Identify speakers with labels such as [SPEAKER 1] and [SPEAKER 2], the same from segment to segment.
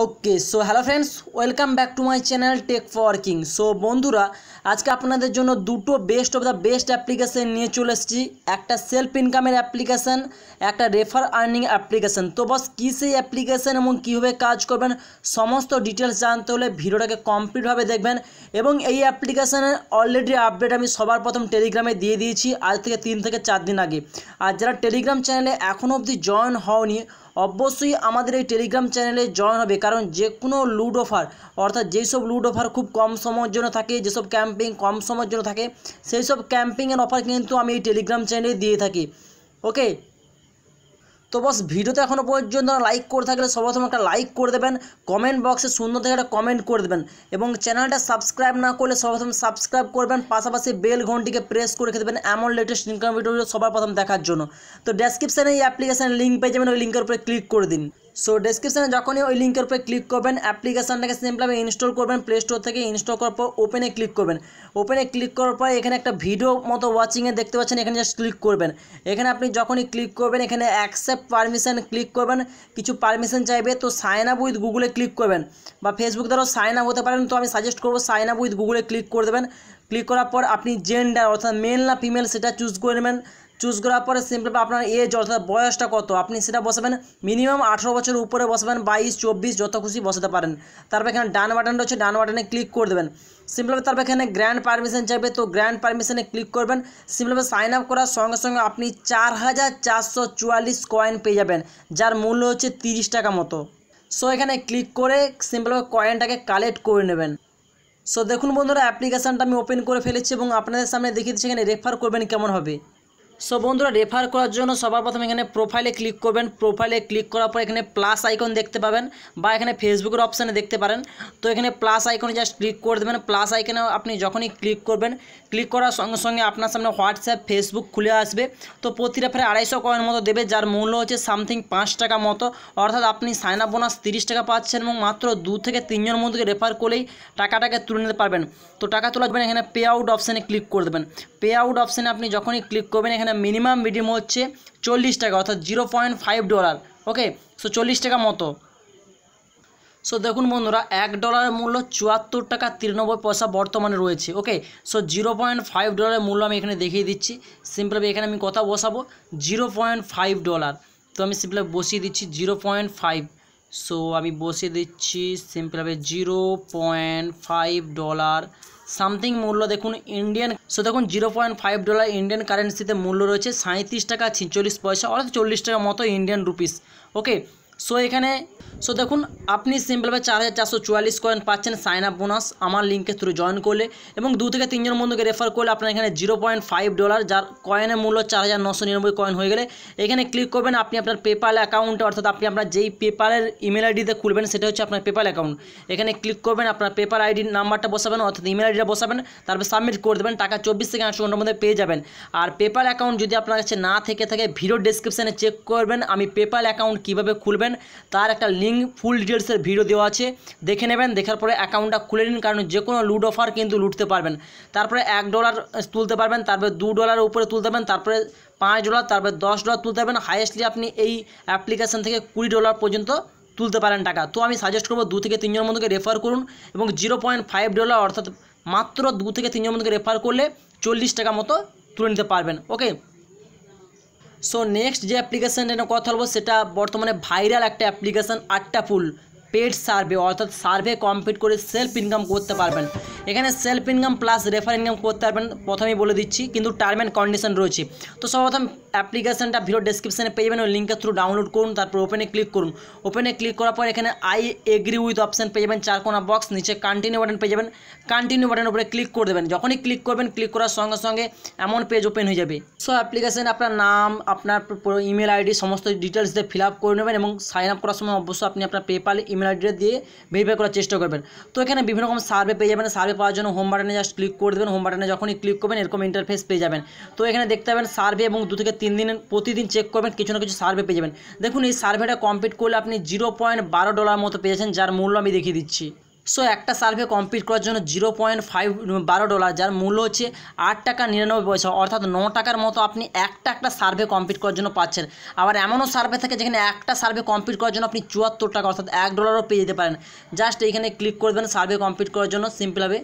[SPEAKER 1] okay so hello friends welcome back to my channel tech for so বন্ধুরা আজকে আপনাদের জন্য দুটো best of the best application নিয়ে চলে এসেছি একটা সেলফ ইনকামের অ্যাপ্লিকেশান একটা রেফার আর্নিং অ্যাপ্লিকেশান তো বস কী সেই অ্যাপ্লিকেশান এবং কীভাবে কাজ করবেন সমস্ত ডিটেলস জানতে হলে ভিডিওটাকে কমপ্লিটভাবে দেখবেন এবং এই অ্যাপ্লিকেশানের অলরেডি আপডেট আমি সবার প্রথম টেলিগ্রামে দিয়ে দিয়েছি আজ থেকে তিন থেকে চার দিন আগে আর যারা টেলিগ্রাম চ্যানেলে এখনও অবধি জয়েন হওনি অবশ্যই আমাদের এই টেলিগ্রাম চ্যানেলে জয়েন হবে কারণ যে কোনো লুড অফার অর্থাৎ যেই সব লুড অফার খুব কম সময়ের জন্য থাকে যেসব ক্যাম্পিং কম সময়ের জন্য থাকে সেই সব ক্যাম্পিংয়ের অফার কিন্তু আমি এই টেলিগ্রাম চ্যানেলে দিয়ে থাকি ওকে তো বস ভিডিওতে এখনও পর্যন্ত লাইক করে থাকলে সর্বপ্রথম একটা লাইক করে দেবেন কমেন্ট বক্সে সুন্দর থেকে একটা কমেন্ট করে দেবেন এবং চ্যানেলটা সাবস্ক্রাইব না করলে সর্বপ্রথম সাবস্ক্রাইব করবেন পাশাপাশি বেল ঘন্টিকে প্রেস করে রেখে দেবেন এমন লেটেস্ট ইনকাম ভিডিও সবার প্রথম দেখার জন্য তো ডেসক্রিপশানে এই অ্যাপ্লিকেশানের লিঙ্ক পেয়ে যাবেন ওই লিঙ্কের উপরে ক্লিক করে দিন সো ডেসক্রিপশানে যখনই ওই লিঙ্কের উপরে ক্লিক করবেন অ্যাপ্লিকেশানটাকে সিম্পলভাবে ইনস্টল করবেন প্লে স্টোর থেকে ইনস্টল করার পর ওপেনে ক্লিক করবেন ওপেনে ক্লিক করার পর এখানে একটা ভিডিও মতো ওয়াচিংয়ে দেখতে পাচ্ছেন এখানে জাস্ট ক্লিক করবেন এখানে আপনি যখনই ক্লিক করবেন এখানে অ্যাকসেপ্ট পারমিশন ক্লিক করবেন কিছু পারমিশন চাইবে তো সাইন আপ উইথ গুগলে ক্লিক করবেন বা ফেসবুক দ্বারাও সাইন আপ হতে পারেন তো আমি সাজেস্ট করবো সাইন আপ উইথ গুগলে ক্লিক করে দেবেন ক্লিক করার পর আপনি জেন্ডার অর্থাৎ মেল না ফিমেল সেটা চুজ করে নেবেন চুজ করার পরে সিম্পলি আপনার এজ অর্থাৎ বয়সটা কত আপনি সেটা বসাবেন মিনিমাম আঠেরো বছর উপরে বসাবেন বাইশ চব্বিশ যত খুশি বসাতে পারেন তারপর এখানে ডান বাটনটা হচ্ছে ডান বাটনে ক্লিক করে দেবেন সিম্পলভাবে তারপর এখানে গ্র্যান্ড পারমিশন চাইবে তো গ্র্যান্ড পারমিশনে ক্লিক করবেন সিম্পলভাবে সাইন আপ করার সঙ্গে সঙ্গে আপনি চার হাজার চারশো চুয়াল্লিশ কয়েন পেয়ে যাবেন যার মূল্য হচ্ছে তিরিশ টাকা মতো সো এখানে ক্লিক করে সিম্পলভাবে কয়েনটাকে কালেক্ট করে নেবেন সো দেখুন বন্ধুরা অ্যাপ্লিকেশানটা আমি ওপেন করে ফেলেছি এবং আপনাদের সামনে দেখিয়ে দিচ্ছি এখানে রেফার করবেন কেমন হবে সো বন্ধুরা রেফার করার জন্য সবার প্রথমে এখানে প্রোফাইলে ক্লিক করবেন প্রোফাইলে ক্লিক করার পর এখানে প্লাস আইকন দেখতে পাবেন বা এখানে ফেসবুকের অপশানে দেখতে পারেন তো এখানে প্লাস আইকনে জাস্ট ক্লিক করে দেবেন প্লাস আইকনে আপনি যখনই ক্লিক করবেন ক্লিক করার সঙ্গে সঙ্গে আপনার সামনে হোয়াটসঅ্যাপ ফেসবুক খুলে আসবে তো প্রতি রেফারে আড়াইশো কয়েন মতো দেবে যার মূল্য হচ্ছে সামথিং পাঁচ টাকা মতো অর্থাৎ আপনি সাইন আপ বোনাস তিরিশ টাকা পাচ্ছেন এবং মাত্র দু থেকে তিনজন মধ্যে রেফার করলেই টাকাটাকে তুলে নিতে পারবেন তো টাকা তোলা এখানে পে আউট অপশানে ক্লিক করে দেবেন পে আউট অপশানে আপনি যখনই ক্লিক করবেন এখানে আপনার মিনিমাম মিডিম হচ্ছে চল্লিশ টাকা অর্থাৎ zero point five dollar okay so চল্লিশ টাকা মতো সো দেখুন বন্ধুরা এক ডলারের মূল্য চুয়াত্তর টাকা তিরানব্বই পয়সা বর্তমানে রয়েছে okay so zero point five ডলারের মূল্য আমি এখানে দেখিয়ে দিচ্ছি সিম্পলভাবে এখানে আমি কথা বসাবো জিরো পয়েন্ট ফাইভ ডলার তো আমি সিম্পলভাবে বসিয়ে দিচ্ছি জিরো পয়েন্ট ফাইভ সো আমি বসিয়ে দিচ্ছি সিম্পলভাবে zero point five dollar something মূল্য দেখুন ইন্ডিয়ান সো দেখুন zero point five dollar Indian কারেন্সিতে মূল্য রয়েছে সাঁত্রিশ টাকা ছিচল্লিশ পয়সা অর্থাৎ চল্লিশ টাকা মতো ইন্ডিয়ান রুপিস ওকে সো এখানে সো দেখুন আপনি সিম্পলভাবে চার হাজার চারশো চুয়াল্লিশ কয়েন পাচ্ছেন সাইন আপ বোনাস আমার লিঙ্কের থ্রু জয়েন করলে এবং দু থেকে তিনজন বন্ধুকে রেফার করলে আপনার এখানে জিরো পয়েন্ট ফাইভ ডলার যার কয়েনের মূল্য চার হাজার নশো নিরানব্বই কয়েন হয়ে গেলে এখানে ক্লিক করবেন আপনি আপনার পেপাল অ্যাকাউন্টে অর্থাৎ আপনি আপনার যেই পেপালের ইমেল আইডিতে খুলবেন সেটা হচ্ছে আপনার পেপাল অ্যাকাউন্ট এখানে ক্লিক করবেন আপনার পেপাল আইডির নাম্বারটা বসাবেন অর্থাৎ ইমেল আইডিটা বসাবেন তারপর সাবমিট করে দেবেন টাকা চব্বিশ থেকে আটশো ঘন্টার মধ্যে পেয়ে যাবেন আর পেপাল অ্যাকাউন্ট যদি আপনার কাছে না থেকে থাকে ভিডিও ডিসক্রিপশানে চেক করবেন আমি পেপাল অ্যাকাউন্ট কীভাবে খুলবেন নেবেন তার একটা লিঙ্ক ফুল ডিটেলসের ভিডিও দেওয়া আছে দেখে নেবেন দেখার পরে অ্যাকাউন্টটা খুলে নিন কারণ যে কোনো লুট অফার কিন্তু লুটতে পারবেন তারপরে এক ডলার তুলতে পারবেন তারপরে দু ডলারের উপরে তুলতে পারবেন তারপরে পাঁচ ডলার তারপরে দশ ডলার তুলতে পারবেন হাইয়েস্টলি আপনি এই অ্যাপ্লিকেশান থেকে কুড়ি ডলার পর্যন্ত তুলতে পারেন টাকা তো আমি সাজেস্ট করবো দু থেকে তিনজন মধ্যে রেফার করুন এবং জিরো পয়েন্ট ফাইভ ডলার অর্থাৎ মাত্র দু থেকে তিনজন মধ্যে রেফার করলে চল্লিশ টাকা মতো তুলে নিতে পারবেন ওকে সো নেক্সট যে অ্যাপ্লিকেশানটা নিয়ে কথা বলবো সেটা বর্তমানে ভাইরাল একটা অ্যাপ্লিকেশান আটটা পুল পেড সার্ভে অর্থাৎ সার্ভে কমপ্লিট করে সেলফ ইনকাম করতে পারবেন এখানে self income plus refer income করতে পারবেন প্রথমেই বলে দিচ্ছি কিন্তু টার্ম অ্যান্ড কন্ডিশন রয়েছে তো সর্বপ্রথম অ্যাপ্লিকেশনটা ভিডিও ডেসক্রিপশানে পেয়ে যাবেন ওই লিঙ্কের থ্রু ডাউনলোড করুন তারপর ওপেনে ক্লিক করুন ওপেনে ক্লিক করার পর এখানে আই এগ্রি উইথ অপশান পেয়ে যাবেন চারকোনা বক্স নিচে কন্টিনিউ বাটন পেয়ে যাবেন কন্টিনিউ বাটন উপরে ক্লিক করে দেবেন যখনই ক্লিক করবেন ক্লিক করার সঙ্গে সঙ্গে এমন পেজ ওপেন হয়ে যাবে সো অ্যাপ্লিকেশানে আপনার নাম আপনার ইমেল আইডি সমস্ত ডিটেলস দিয়ে ফিল আপ করে নেবেন এবং সাইন আপ করার সময় অবশ্যই আপনি আপনার পেপাল ইমেল আইডিটা দিয়ে ভেরিফাই করার চেষ্টা করবেন তো এখানে বিভিন্ন রকম সার্ভে পেয়ে যাবেন সার্ভে সার্ভে পাওয়ার জন্য হোম বাটনে জাস্ট ক্লিক করে দেবেন হোম বাটনে যখনই ক্লিক করবেন এরকম ইন্টারফেস পেয়ে যাবেন তো এখানে দেখতে পাবেন সার্ভে এবং দু থেকে তিন দিন প্রতিদিন চেক করবেন কিছু না কিছু সার্ভে পেয়ে যাবেন দেখুন এই সার্ভেটা কমপ্লিট করলে আপনি জিরো পয়েন্ট বারো ডলার মতো পেয়েছেন যার মূল্য আমি দেখিয়ে দিচ্ছি সো একটা সার্ভে কমপ্লিট করার জন্য জিরো পয়েন্ট ফাইভ বারো ডলার যার মূল্য হচ্ছে আট টাকা নিরানব্বই পয়সা অর্থাৎ ন টাকার মতো আপনি একটা একটা সার্ভে কমপ্লিট করার জন্য পাচ্ছেন আবার এমনও সার্ভে থাকে যেখানে একটা সার্ভে কমপ্লিট করার জন্য আপনি চুয়াত্তর টাকা অর্থাৎ এক ডলারও পেয়ে যেতে পারেন জাস্ট এইখানে ক্লিক করবেন সার্ভে কমপ্লিট করার জন্য সিম্পলভাবে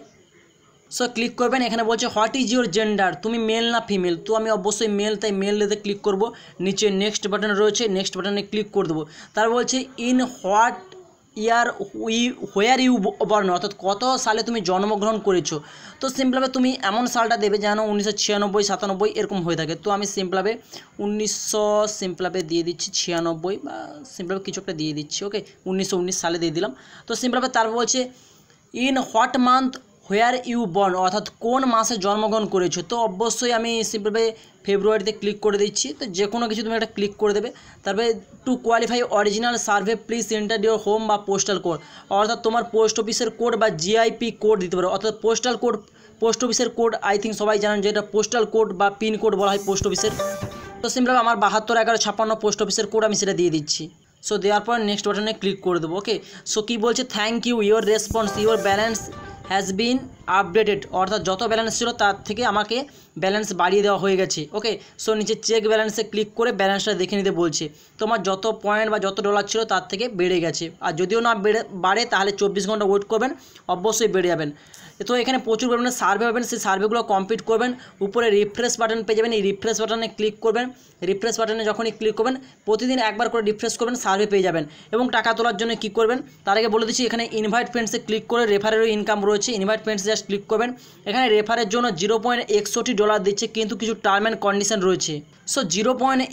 [SPEAKER 1] সো ক্লিক করবেন এখানে বলছে হোয়াট ইজ ইউর জেন্ডার তুমি মেল না ফিমেল তো আমি অবশ্যই মেল তাই মেল লেতে ক্লিক করব নিচে নেক্সট বাটন রয়েছে নেক্সট বাটনে ক্লিক করে দেবো তার বলছে in what year we were you born অর্থাৎ কত সালে তুমি জন্মগ্রহণ করেছো তো সিম্পলভাবে তুমি এমন সালটা দেবে যেন উনিশশো ছিয়ানব্বই সাতানব্বই এরকম হয়ে থাকে তো আমি সিম্পলভাবে উনিশশো সিম্পলভাবে দিয়ে দিচ্ছি ছিয়ানব্বই বা সিম্পলভাবে কিছু একটা দিয়ে দিচ্ছি ওকে উনিশশো সালে দিয়ে দিলাম তো সিম্পলভাবে তারপর বলছে in what month were you born অর্থাৎ কোন মাসে জন্মগ্রহণ করেছো তো অবশ্যই আমি সিম্পলভাবে ফেব্রুয়ারিতে ক্লিক করে দিচ্ছি তো যে কোনো কিছু তুমি একটা ক্লিক করে দেবে তারপরে to qualify original survey please center your home বা পোস্টাল কোড অর্থাৎ তোমার পোস্ট অফিসের কোড বা জিআইপি কোড দিতে পারো অর্থাৎ পোস্টাল কোড পোস্ট অফিসের কোড আই থিঙ্ক সবাই জানেন যে এটা পোস্টাল কোড বা পিন কোড বলা হয় পোস্ট অফিসের তো সিম্পলভাবে আমার বাহাত্তর এগারো ছাপ্পান্ন পোস্ট অফিসের কোড আমি সেটা দিয়ে দিচ্ছি সো দেওয়ার পর নেক্সট বাটনে ক্লিক করে দেবো ওকে সো কী বলছে thank you your response your balance has been updated অর্থাৎ যত ব্যালেন্স ছিল তার থেকে আমাকে ব্যালেন্স বাড়িয়ে দেওয়া হয়ে গেছে ওকে সো নিচে চেক ব্যালেন্সে ক্লিক করে ব্যালেন্সটা দেখে নিতে বলছে তোমার যত পয়েন্ট বা যত ডলার ছিল তার থেকে বেড়ে গেছে আর যদিও না বেড়ে বাড়ে তাহলে চব্বিশ ঘন্টা ওয়েট করবেন অবশ্যই বেড়ে যাবেন তো এখানে প্রচুর পরিমাণে সার্ভে পাবেন সেই সার্ভেগুলো কমপ্লিট করবেন উপরে রিফ্রেশ বাটন পেয়ে যাবেন এই রিফ্রেশ বাটনে ক্লিক করবেন রিফ্রেশ বাটনে যখনই ক্লিক করবেন প্রতিদিন একবার করে রিফ্রেশ করবেন সার্ভে পেয়ে যাবেন এবং টাকা তোলার জন্য কী করবেন তার আগে বলে দিচ্ছি এখানে ইনভাইট ফ্রেন্ডসে ক্লিক করে রেফারেরও ইনকাম রয়েছে ইনভাইট ফ্রেন্ডস জাস্ট ক্লিক করবেন এখানে রেফারের জন্য জিরো পয়েন্ট ডলার দিচ্ছে কিন্তু কিছু টার্ম অ্যান্ড কন্ডিশন রয়েছে সো জিরো পয়েন্ট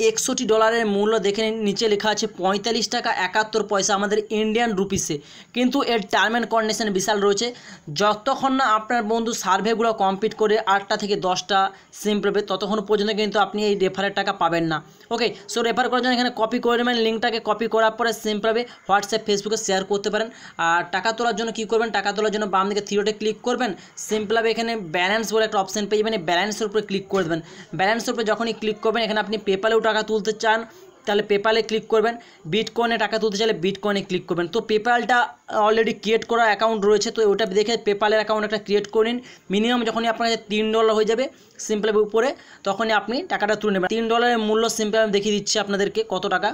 [SPEAKER 1] ডলারের মূল্য দেখে নিচে লেখা আছে পঁয়তাল্লিশ টাকা একাত্তর পয়সা আমাদের ইন্ডিয়ান রুপিসে কিন্তু এর টার্ম অ্যান্ড কন্ডিশন বিশাল রয়েছে যতক্ষণ না আপনার বন্ধু সার্ভেগুলো কমপ্লিট করে আটটা থেকে দশটা সিম পেবে ততক্ষণ পর্যন্ত কিন্তু আপনি এই রেফারের টাকা পাবেন না ওকে সো রেফার করার জন্য এখানে কপি করে নেবেন লিঙ্কটাকে কপি করার পরে সিম পাবে হোয়াটসঅ্যাপ ফেসবুকে শেয়ার করতে পারেন আর টাকা তোলার জন্য কী করবেন টাকা তোলার জন্য বাম দিকে থিওটে ক্লিক করবেন সিম পাবে এখানে ব্যালেন্স বলে একটা অপশান পেয়ে যাবেন ব্যালেন্সের উপরে ক্লিক করে দেবেন ব্যালেন্সের উপরে যখনই ক্লিক করবেন এখানে আপনি পেপালেও টাকা তুলতে চান তাহলে পেপ্যালে ক্লিক করবেন বিটকয়েনে টাকা তুলতে চাইলে বিটকয়েনে ক্লিক করবেন তো পেপ্যালটা অলরেডি ক্রিয়েট করা অ্যাকাউন্ট রয়েছে তো ওটা দেখে পেপ্যালের অ্যাকাউন্ট একটা ক্রিয়েট করে নিন মিনিমাম যখনই আপনার কাছে তিন ডলার হয়ে যাবে সিম্পলের উপরে তখনই আপনি টাকাটা তুলে নেবেন তিন ডলারের মূল্য সিম্পল আমি দেখিয়ে দিচ্ছি আপনাদেরকে কত টাকা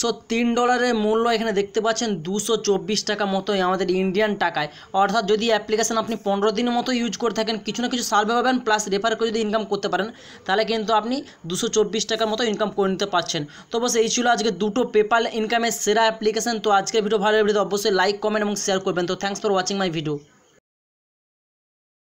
[SPEAKER 1] সো তিন ডলারের মূল্য এখানে দেখতে পাচ্ছেন দুশো চব্বিশ টাকা মতোই আমাদের ইন্ডিয়ান টাকায় অর্থাৎ যদি অ্যাপ্লিকেশান আপনি পনেরো দিনের মতো ইউজ করে থাকেন কিছু না কিছু সার্ভে পাবেন প্লাস রেফার করে যদি ইনকাম করতে পারেন তাহলে কিন্তু আপনি দুশো চব্বিশ টাকার মতো ইনকাম করে নিতে পারছেন তো বস এই ছিল আজকে দুটো পেপাল ইনকামের সেরা অ্যাপ্লিকেশান তো আজকের ভিডিও ভালো লাগলে অবশ্যই লাইক কমেন্ট এবং শেয়ার করবেন তো thanks for watching my video